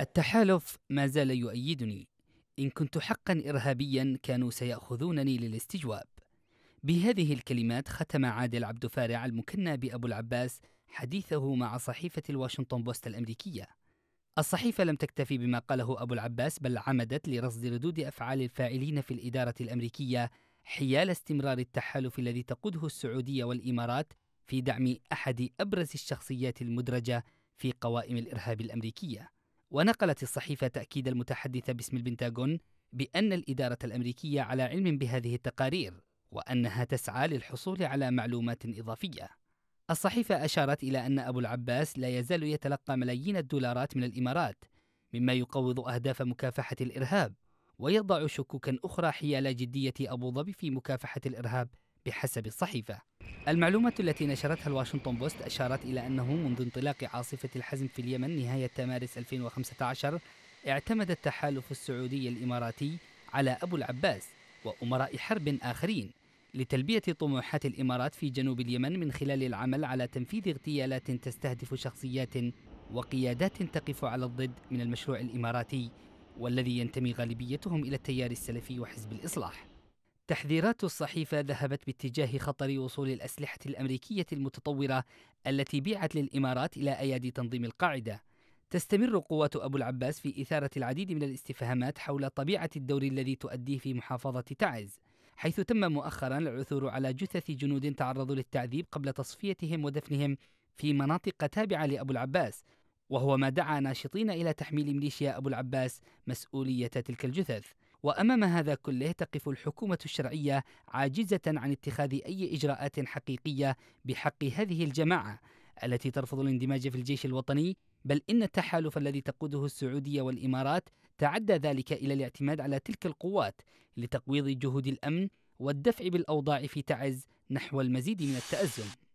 التحالف ما زال يؤيدني إن كنت حقا إرهابيا كانوا سيأخذونني للاستجواب بهذه الكلمات ختم عادل عبد فارع المكنى بأبو العباس حديثه مع صحيفة الواشنطن بوست الأمريكية الصحيفة لم تكتفي بما قاله أبو العباس بل عمدت لرصد ردود أفعال الفاعلين في الإدارة الأمريكية حيال استمرار التحالف الذي تقوده السعودية والإمارات في دعم أحد أبرز الشخصيات المدرجة في قوائم الإرهاب الأمريكية ونقلت الصحيفة تأكيد المتحدث باسم البنتاغون بأن الإدارة الأمريكية على علم بهذه التقارير وأنها تسعى للحصول على معلومات إضافية. الصحيفة أشارت إلى أن أبو العباس لا يزال يتلقى ملايين الدولارات من الإمارات، مما يقوض أهداف مكافحة الإرهاب، ويضع شكوكا أخرى حيال جدية أبو ظبي في مكافحة الإرهاب بحسب الصحيفة. المعلومات التي نشرتها الواشنطن بوست أشارت إلى أنه منذ انطلاق عاصفة الحزم في اليمن نهاية مارس 2015 اعتمد التحالف السعودي الإماراتي على أبو العباس وأمراء حرب آخرين لتلبية طموحات الإمارات في جنوب اليمن من خلال العمل على تنفيذ اغتيالات تستهدف شخصيات وقيادات تقف على الضد من المشروع الإماراتي والذي ينتمي غالبيتهم إلى التيار السلفي وحزب الإصلاح تحذيرات الصحيفة ذهبت باتجاه خطر وصول الأسلحة الأمريكية المتطورة التي بيعت للإمارات إلى أيادي تنظيم القاعدة. تستمر قوات أبو العباس في إثارة العديد من الاستفهامات حول طبيعة الدور الذي تؤديه في محافظة تعز، حيث تم مؤخرا العثور على جثث جنود تعرضوا للتعذيب قبل تصفيتهم ودفنهم في مناطق تابعة لأبو العباس، وهو ما دعا ناشطين إلى تحميل ميليشيا أبو العباس مسؤولية تلك الجثث. وامام هذا كله تقف الحكومه الشرعيه عاجزه عن اتخاذ اي اجراءات حقيقيه بحق هذه الجماعه التي ترفض الاندماج في الجيش الوطني بل ان التحالف الذي تقوده السعوديه والامارات تعدى ذلك الى الاعتماد على تلك القوات لتقويض جهود الامن والدفع بالاوضاع في تعز نحو المزيد من التازم